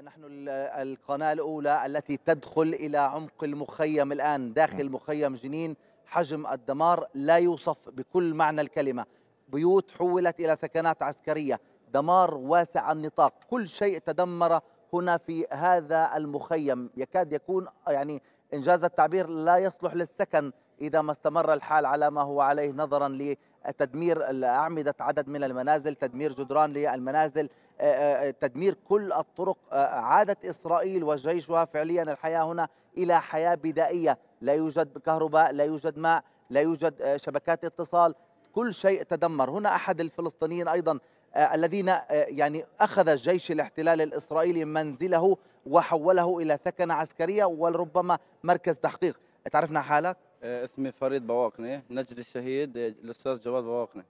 نحن القناة الأولى التي تدخل إلى عمق المخيم الآن داخل مخيم جنين حجم الدمار لا يوصف بكل معنى الكلمة بيوت حولت إلى ثكنات عسكرية دمار واسع النطاق كل شيء تدمر هنا في هذا المخيم يكاد يكون يعني إنجاز التعبير لا يصلح للسكن إذا ما استمر الحال على ما هو عليه نظرا تدمير أعمدة عدد من المنازل تدمير جدران للمنازل آه، آه، آه، تدمير كل الطرق عادت إسرائيل وجيشها فعليا الحياة هنا إلى حياة بدائية لا يوجد كهرباء لا يوجد ماء لا يوجد شبكات اتصال كل شيء تدمر هنا أحد الفلسطينيين أيضا الذين يعني أخذ جيش الاحتلال الإسرائيلي منزله وحوله إلى ثكنة عسكرية ولربما مركز تحقيق تعرفنا حالك؟ آه، اسمي فريد بواقني نجل الشهيد آه، الاستاذ جواد بواقني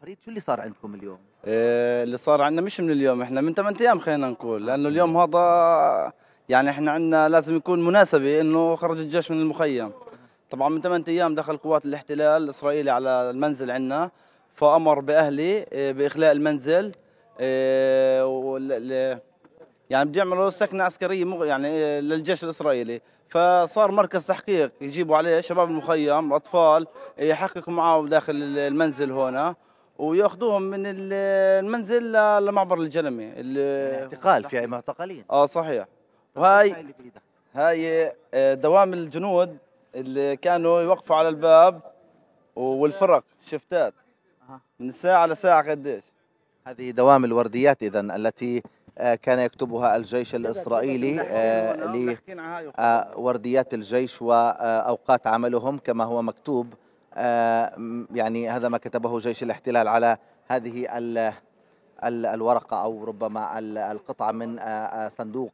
فريد شو اللي صار عندكم اليوم؟ إيه اللي صار عندنا مش من اليوم احنا من ثمان ايام خلينا نقول لانه آه. اليوم هذا يعني احنا عندنا لازم يكون مناسبه انه خرج الجيش من المخيم طبعا من ثمان ايام دخل قوات الاحتلال الاسرائيلي على المنزل عندنا فامر باهلي باخلاء المنزل إيه يعني بده يعملوا سكنه عسكريه مغ... يعني للجيش الاسرائيلي فصار مركز تحقيق يجيبوا عليه شباب المخيم اطفال يحققوا معاهم داخل المنزل هنا وياخذوهم من المنزل لمعبر الجلمي اللي يعني اعتقال في معتقلين اه صحيح وهي هاي آه، دوام الجنود اللي كانوا يوقفوا على الباب والفرق شفتات من ساعه لساعه قديش هذه دوام الورديات اذا التي آه، كان يكتبها الجيش الإسرائيلي آه، لورديات آه، الجيش وأوقات عملهم كما هو مكتوب يعني هذا ما كتبه جيش الاحتلال على هذه الورقة أو ربما القطعة من صندوق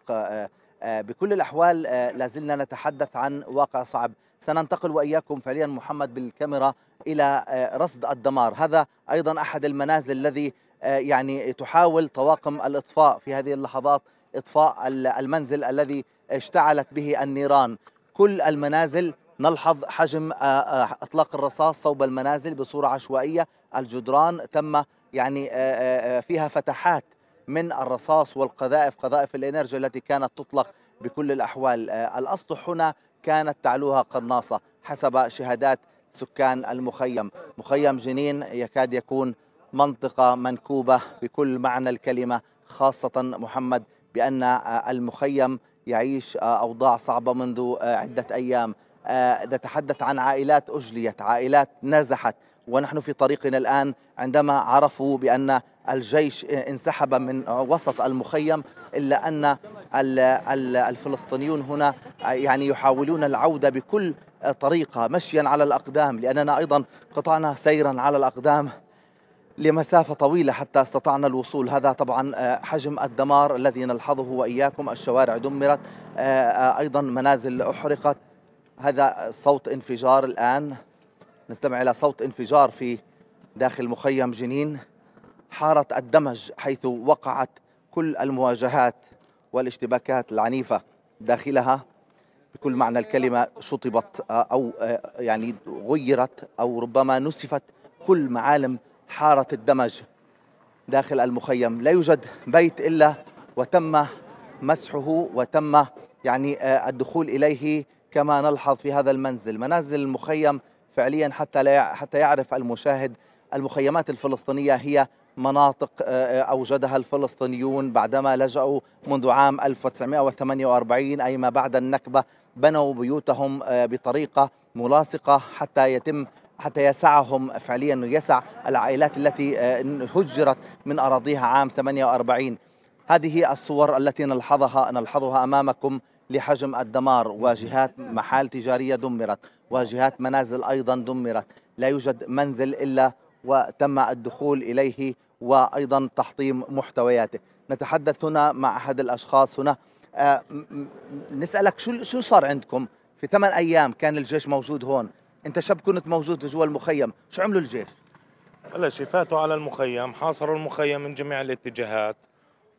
بكل الأحوال لازلنا نتحدث عن واقع صعب سننتقل وإياكم فعليا محمد بالكاميرا إلى رصد الدمار هذا أيضا أحد المنازل الذي آه، يعني تحاول طواقم الإطفاء في هذه اللحظات إطفاء المنزل الذي اشتعلت به النيران كل المنازل نلحظ حجم آه، آه، اطلاق الرصاص صوب المنازل بصوره عشوائيه الجدران تم يعني فيها فتحات من الرصاص والقذائف قذائف الانرجي التي كانت تطلق بكل الاحوال الاسطح هنا كانت تعلوها قناصه حسب شهادات سكان المخيم مخيم جنين يكاد يكون منطقة منكوبة بكل معنى الكلمة خاصة محمد بأن آه، المخيم يعيش آه، أوضاع صعبة منذ آه، عدة أيام نتحدث عن عائلات أجليت عائلات نزحت ونحن في طريقنا الآن عندما عرفوا بأن الجيش انسحب من وسط المخيم إلا أن الفلسطينيون هنا يعني يحاولون العودة بكل طريقة مشيا على الأقدام لأننا أيضا قطعنا سيرا على الأقدام لمسافة طويلة حتى استطعنا الوصول هذا طبعا آه، حجم الدمار الذي نلحظه وإياكم الشوارع دمرت آه، آه، أيضا منازل أحرقت هذا صوت انفجار الآن نستمع إلى صوت انفجار في داخل مخيم جنين حارة الدمج حيث وقعت كل المواجهات والاشتباكات العنيفة داخلها بكل معنى الكلمة شطبت أو يعني غيرت أو ربما نسفت كل معالم حارة الدمج داخل المخيم لا يوجد بيت إلا وتم مسحه وتم يعني آه، الدخول إليه كما نلحظ في هذا المنزل منازل المخيم فعليا حتى لا حتى يعرف المشاهد المخيمات الفلسطينية هي مناطق آه، آه، أوجدها الفلسطينيون بعدما لجأوا منذ عام 1948 أي ما بعد النكبة بنوا بيوتهم بطريقة ملاصقة حتى يتم حتى يسعهم فعليا يسع العائلات التي آه، هجرت من أراضيها عام 48 هذه الصور التي نلحظها نلحظها أمامكم لحجم الدمار واجهات محال تجارية دمرت واجهات منازل أيضا دمرت لا يوجد منزل إلا وتم الدخول إليه وأيضا تحطيم محتوياته نتحدث هنا مع أحد الأشخاص هنا آه، نسألك شو شو صار عندكم في ثمان أيام كان الجيش موجود هون انت شب كنت موجود جوا المخيم شو عملوا الجيش هلا شفاته على المخيم حاصروا المخيم من جميع الاتجاهات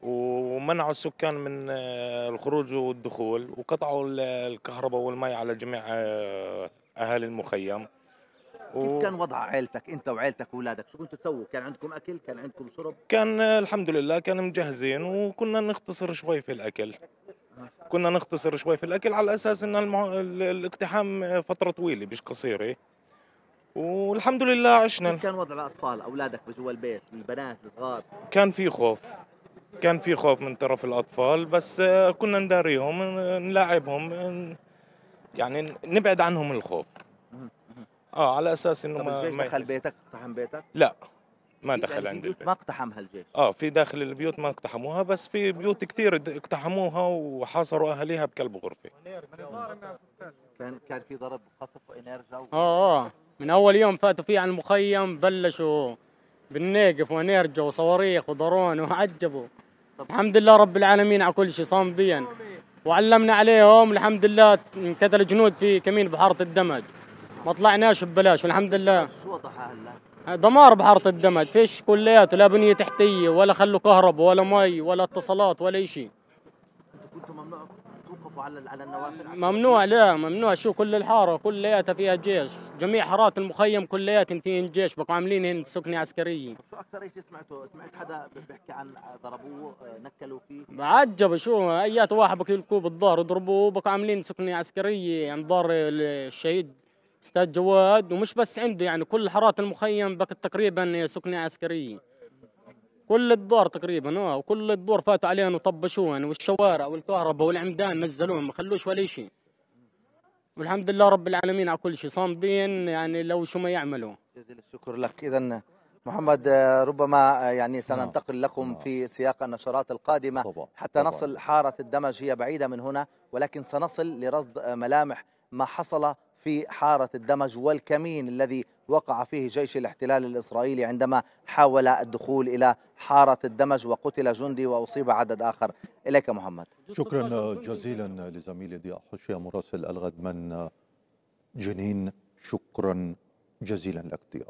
ومنعوا السكان من آه، الخروج والدخول وقطعوا الكهرباء والمي على جميع آه، اهالي المخيم و... كيف كان وضع عائلتك انت وعائلتك واولادك شو كنتوا تسووا كان عندكم اكل كان عندكم شرب كان آه، الحمد لله كان مجهزين وكنا نختصر شوي في الاكل كنا نختصر شوي في الاكل على اساس ان المع... الاقتحام فتره طويله مش قصيره والحمد لله عشنا كان وضع الاطفال اولادك جوا البيت البنات الصغار كان في خوف كان في خوف من طرف الاطفال بس آه، كنا نداريهم نلاعبهم يعني نبعد عنهم الخوف اه على اساس انه ما, ما دخل بيتك اقتحم بيتك لا ما دخل عند البيت ما اقتحمها الجيش اه في داخل البيوت ما اقتحموها بس في بيوت كثير اقتحموها وحاصروا اهاليها بكلب غرفه كان كان في ضرب قصف وانرجا اه اه من اول يوم فاتوا فيه على المخيم بلشوا بالنيقف وانرجا وصواريخ ودرون وعجبوا الحمد لله رب العالمين على كل شيء صامدين وعلمنا عليهم الحمد لله انقتل جنود في كمين بحاره الدمج ما طلعناش ببلاش والحمد لله شو وضعها هلا؟ دمار بحاره الدمج فيش كليات لا بنيه تحتيه ولا خلوا كهرباء ولا مي ولا اتصالات ولا شيء كنتوا ممنوع توقفوا على على النوافذ ممنوع لا ممنوع شو كل الحاره كلياتها فيها جيش جميع حارات المخيم كليات فيهن جيش بقوا عاملين هن سكنه عسكريه شو اكثر شيء سمعته سمعت حدا بيحكي عن ضربوه آه، نكلوا فيه معجب شو ايات واحد كوب بالظهر يضربوه بقوا عاملين سكنه عسكريه عند يعني دار الشهيد استاذ جواد ومش بس عنده يعني كل حارات المخيم بك تقريبا سكنه عسكريه كل الدور تقريبا اه وكل الدور فاتوا عليهم وطبشوهم والشوارع والكهرباء والعمدان نزلوهم ما خلوش ولا شيء والحمد لله رب العالمين على كل شيء صامدين يعني لو شو ما يعملوا جزيل الشكر لك اذا محمد آه، ربما آه، يعني نعم. سننتقل لكم نعم. في سياق النشرات القادمة حتى نصل حارة الدمج هي بعيدة من هنا ولكن سنصل لرصد آه، ملامح ما حصل في حارة الدمج والكمين الذي وقع فيه جيش الاحتلال الإسرائيلي عندما حاول الدخول إلى حارة الدمج وقتل جندي وأصيب عدد آخر إليك محمد شكرا جزيلا لزميلي ضياء حشية مراسل الغد من جنين شكرا جزيلا لك ضياء